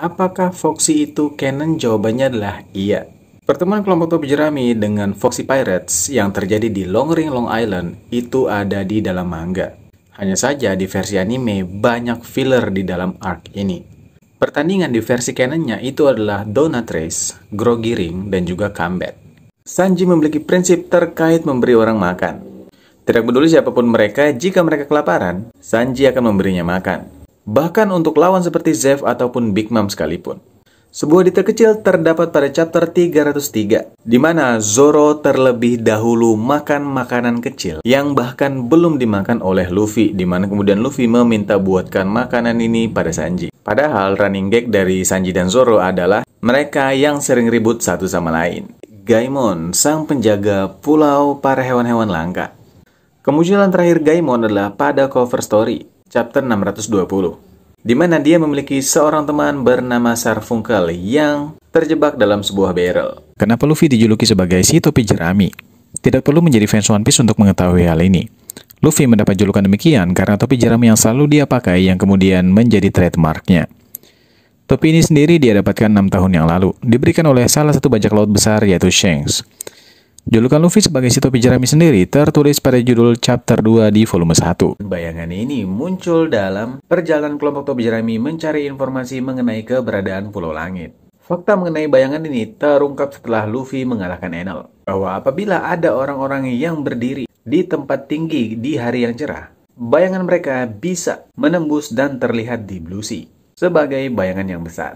Apakah Foxy itu canon? Jawabannya adalah iya. Pertemuan kelompok topi jerami dengan Foxy Pirates yang terjadi di Long Ring Long Island itu ada di dalam manga. Hanya saja di versi anime banyak filler di dalam arc ini. Pertandingan di versi canonnya itu adalah Donut Race, Grogi Ring, dan juga Combat. Sanji memiliki prinsip terkait memberi orang makan. Tidak peduli siapapun mereka, jika mereka kelaparan, Sanji akan memberinya makan bahkan untuk lawan seperti Zev ataupun Big Mom sekalipun. Sebuah detail kecil terdapat pada chapter 303, di mana Zoro terlebih dahulu makan makanan kecil yang bahkan belum dimakan oleh Luffy, di mana kemudian Luffy meminta buatkan makanan ini pada Sanji. Padahal running gag dari Sanji dan Zoro adalah mereka yang sering ribut satu sama lain. Gaimon, sang penjaga pulau para hewan-hewan langka. Kemunculan terakhir Gaimon adalah pada cover story, chapter 620, di mana dia memiliki seorang teman bernama Sarfunkel yang terjebak dalam sebuah barrel. Kenapa Luffy dijuluki sebagai si topi jerami? Tidak perlu menjadi fans One Piece untuk mengetahui hal ini. Luffy mendapat julukan demikian karena topi jerami yang selalu dia pakai yang kemudian menjadi trademarknya. Topi ini sendiri dia dapatkan enam tahun yang lalu, diberikan oleh salah satu bajak laut besar yaitu Shanks. Julukan Luffy sebagai Sitopi Jerami sendiri tertulis pada judul chapter 2 di volume 1. Bayangan ini muncul dalam perjalanan kelompok Topi Jerami mencari informasi mengenai keberadaan Pulau Langit. Fakta mengenai bayangan ini terungkap setelah Luffy mengalahkan Enel, bahwa apabila ada orang-orang yang berdiri di tempat tinggi di hari yang cerah, bayangan mereka bisa menembus dan terlihat di Blue Sea sebagai bayangan yang besar.